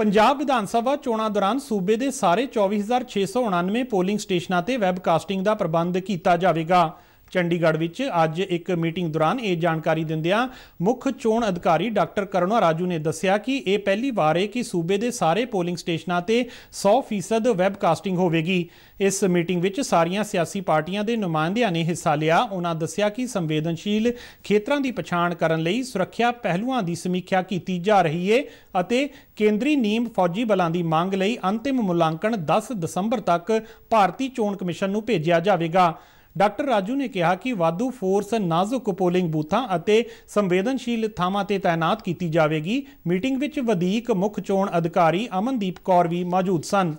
ਪੰਜਾਬ ਵਿਧਾਨ ਸਭਾ ਚੋਣਾਂ ਦੌਰਾਨ ਸੂਬੇ ਦੇ ਸਾਰੇ 24699 ਪੋਲਿੰਗ ਸਟੇਸ਼ਨਾਂ ਤੇ ਵੈਬਕਾਸਟਿੰਗ ਦਾ ਪ੍ਰਬੰਧ ਕੀਤਾ ਜਾਵੇਗਾ ਚੰਡੀਗੜ੍ਹ ਵਿੱਚ ਅੱਜ ਇੱਕ ਮੀਟਿੰਗ ਦੌਰਾਨ ਇਹ ਜਾਣਕਾਰੀ ਦਿੰਦਿਆਂ ਮੁੱਖ ਚੋਣ ਅਧਿਕਾਰੀ ਡਾਕਟਰ ਕਰਨਵਾ ਰਾਜੂ ਨੇ ਦੱਸਿਆ ਕਿ ਇਹ ਪਹਿਲੀ ਵਾਰ ਹੈ ਕਿ ਸੂਬੇ ਦੇ ਸਾਰੇ ਪੋਲਿੰਗ ਸਟੇਸ਼ਨਾਂ ਤੇ 100% ਵੈਬਕਾਸਟਿੰਗ ਹੋਵੇਗੀ ਇਸ ਮੀਟਿੰਗ ਵਿੱਚ ਸਾਰੀਆਂ ਸਿਆਸੀ ਪਾਰਟੀਆਂ ਦੇ ਨੁਮਾਇੰਦਿਆਂ ਨੇ ਹਿੱਸਾ ਲਿਆ ਉਹਨਾਂ ਦੱਸਿਆ ਕਿ ਸੰਵੇਦਨਸ਼ੀਲ ਖੇਤਰਾਂ ਦੀ ਪਛਾਣ ਕਰਨ ਲਈ ਸੁਰੱਖਿਆ ਪਹਿਲੂਆਂ ਦੀ ਸਮੀਖਿਆ ਕੀਤੀ ਜਾ ਰਹੀ ਹੈ ਅਤੇ ਕੇਂਦਰੀ ਨੀਮ ਫੌਜੀ ਬਲਾਂ ਦੀ ਮੰਗ ਲਈ ਅੰਤਿਮ ਮੁਲਾਂਕਣ 10 ਦਸੰਬਰ ਤੱਕ ਭਾਰਤੀ ਚੋਣ ਕਮਿਸ਼ਨ ਨੂੰ ਭੇਜਿਆ ਜਾਵੇਗਾ ਡਾਕਟਰ ਰਾਜੂ ਨੇ ਕਿਹਾ ਕਿ ਵਾਧੂ ਫੋਰਸ ਨਾਜ਼ੁਕ ਪੋਲਿੰਗ ਬੂਥਾਂ ਅਤੇ ਸੰਵੇਦਨਸ਼ੀਲ ਥਾਵਾਂ ਤੇ ਤਾਇਨਾਤ ਕੀਤੀ ਜਾਵੇਗੀ ਮੀਟਿੰਗ ਵਿੱਚ ਵਧੀਕ ਮੁੱਖ ਚੋਣ ਅਧਿਕਾਰੀ ਅਮਨਦੀਪ ਕੌਰ ਵੀ ਮੌਜੂਦ ਸਨ